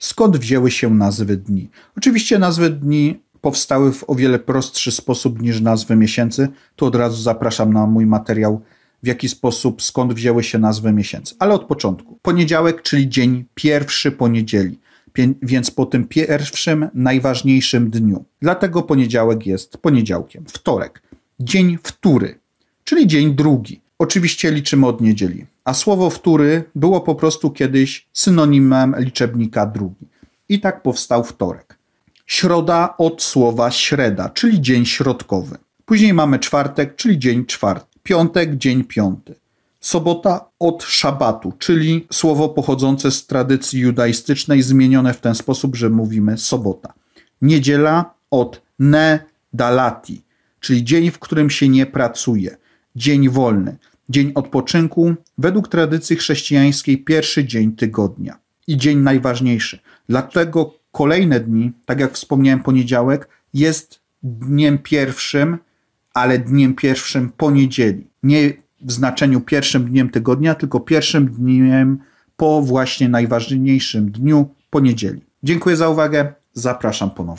Skąd wzięły się nazwy dni? Oczywiście nazwy dni powstały w o wiele prostszy sposób niż nazwy miesięcy. Tu od razu zapraszam na mój materiał, w jaki sposób, skąd wzięły się nazwy miesięcy. Ale od początku. Poniedziałek, czyli dzień pierwszy poniedzieli, więc po tym pierwszym, najważniejszym dniu. Dlatego poniedziałek jest poniedziałkiem. Wtorek, dzień wtóry, czyli dzień drugi. Oczywiście liczymy od niedzieli a słowo wtóry było po prostu kiedyś synonimem liczebnika drugi. I tak powstał wtorek. Środa od słowa średa, czyli dzień środkowy. Później mamy czwartek, czyli dzień czwarty. Piątek, dzień piąty. Sobota od szabatu, czyli słowo pochodzące z tradycji judaistycznej, zmienione w ten sposób, że mówimy sobota. Niedziela od ne dalati, czyli dzień, w którym się nie pracuje, dzień wolny dzień odpoczynku, według tradycji chrześcijańskiej pierwszy dzień tygodnia i dzień najważniejszy. Dlatego kolejne dni, tak jak wspomniałem, poniedziałek jest dniem pierwszym, ale dniem pierwszym poniedzieli. Nie w znaczeniu pierwszym dniem tygodnia, tylko pierwszym dniem po właśnie najważniejszym dniu poniedzieli. Dziękuję za uwagę. Zapraszam ponownie.